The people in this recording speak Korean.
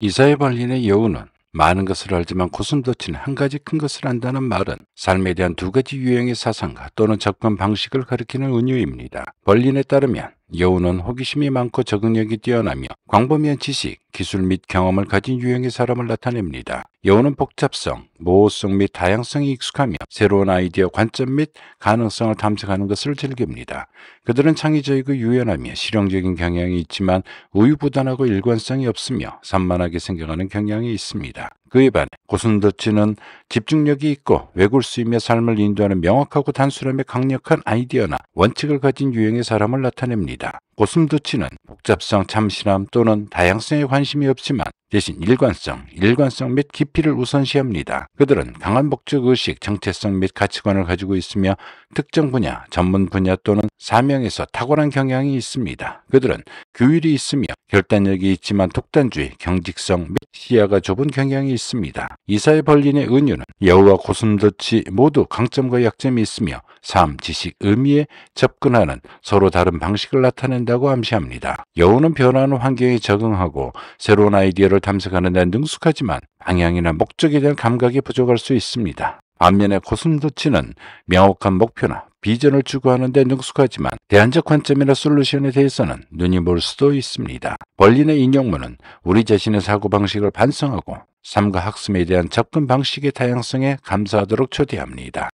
이사야발린의 여우는 많은 것을 알지만 고슴도치는 한 가지 큰 것을 안다는 말은 삶에 대한 두 가지 유형의 사상과 또는 접근 방식을 가리키는 은유입니다. 벌린에 따르면 여우는 호기심이 많고 적응력이 뛰어나며 광범위한 지식, 기술 및 경험을 가진 유형의 사람을 나타냅니다. 여우는 복잡성, 모호성 및 다양성이 익숙하며 새로운 아이디어, 관점 및 가능성을 탐색하는 것을 즐깁니다. 그들은 창의적이고 유연하며 실용적인 경향이 있지만 우유부단하고 일관성이 없으며 산만하게 생각하는 경향이 있습니다. 그에 반해 고슴도치는 집중력이 있고 외골수이며 삶을 인도하는 명확하고 단순함에 강력한 아이디어나 원칙을 가진 유형의 사람을 나타냅니다. 고슴도치는 복잡성, 참신함 또는 다양성에 관심이 없지만 대신 일관성, 일관성 및 깊이를 우선시합니다. 그들은 강한 목적 의식, 정체성 및 가치관을 가지고 있으며 특정 분야, 전문 분야 또는 사명에서 탁월한 경향이 있습니다. 그들은 규율이 있으며 결단력이 있지만 독단주의, 경직성 및 시야가 좁은 경향이 있습니다. 이사의 벌린의 은유는 여우와 고슴도치 모두 강점과 약점이 있으며 삶, 지식, 의미에 접근하는 서로 다른 방식을 나타낸다고 암시합니다. 여우는 변화하는 환경에 적응하고 새로운 아이디어를 정보를 탐색하는 데는 능숙하지만 방향이나 목적에 대한 감각이 부족할 수 있습니다. 반면에 고슴도치는 명확한 목표나 비전을 추구하는 데 능숙하지만 대안적 관점이나 솔루션에 대해서는 눈이 멀 수도 있습니다. 벌린의 인용문은 우리 자신의 사고방식을 반성하고 삶과 학습에 대한 접근 방식의 다양성에 감사하도록 초대합니다.